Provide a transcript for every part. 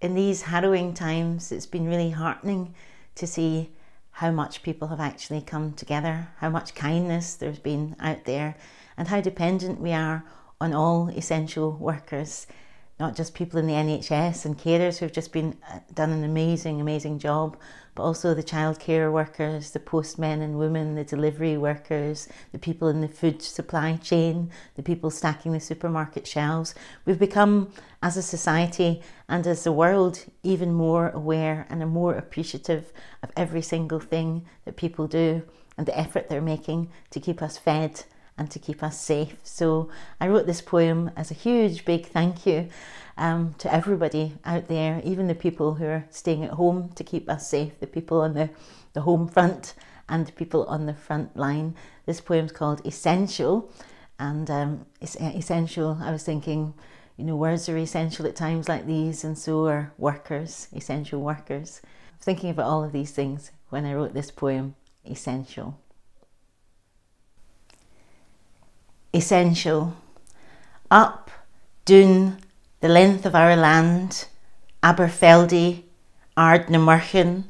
in these harrowing times, it's been really heartening to see how much people have actually come together, how much kindness there's been out there, and how dependent we are on all essential workers, not just people in the NHS and carers who've just been uh, done an amazing, amazing job, but also the childcare workers, the postmen and women, the delivery workers, the people in the food supply chain, the people stacking the supermarket shelves. We've become, as a society, and as the world even more aware and more appreciative of every single thing that people do and the effort they're making to keep us fed and to keep us safe. So I wrote this poem as a huge big thank you um, to everybody out there, even the people who are staying at home to keep us safe, the people on the, the home front and the people on the front line. This poem's called Essential and um, it's essential. I was thinking you know, words are essential at times like these, and so are workers, essential workers. I'm thinking about all of these things when I wrote this poem, Essential. Essential. Up, down, the length of our land, Aberfeldy, Ardnamurchan,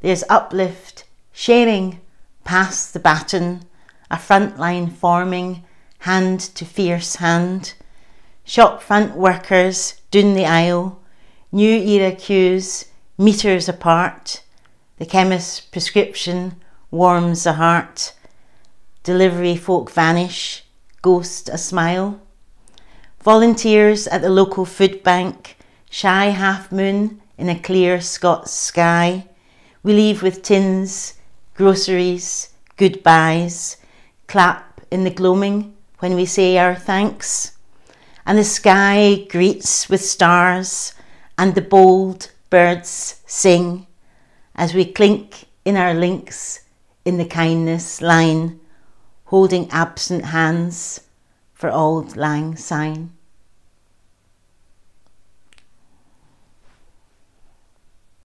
there's uplift, sharing, pass the baton, a front line forming, hand to fierce hand, shopfront workers down the aisle, new era queues, metres apart, the chemist's prescription warms the heart, delivery folk vanish, ghost a smile. Volunteers at the local food bank, shy half moon in a clear Scots sky. We leave with tins, groceries, goodbyes, clap in the gloaming when we say our thanks and the sky greets with stars, and the bold birds sing as we clink in our links in the kindness line, holding absent hands for auld lang syne.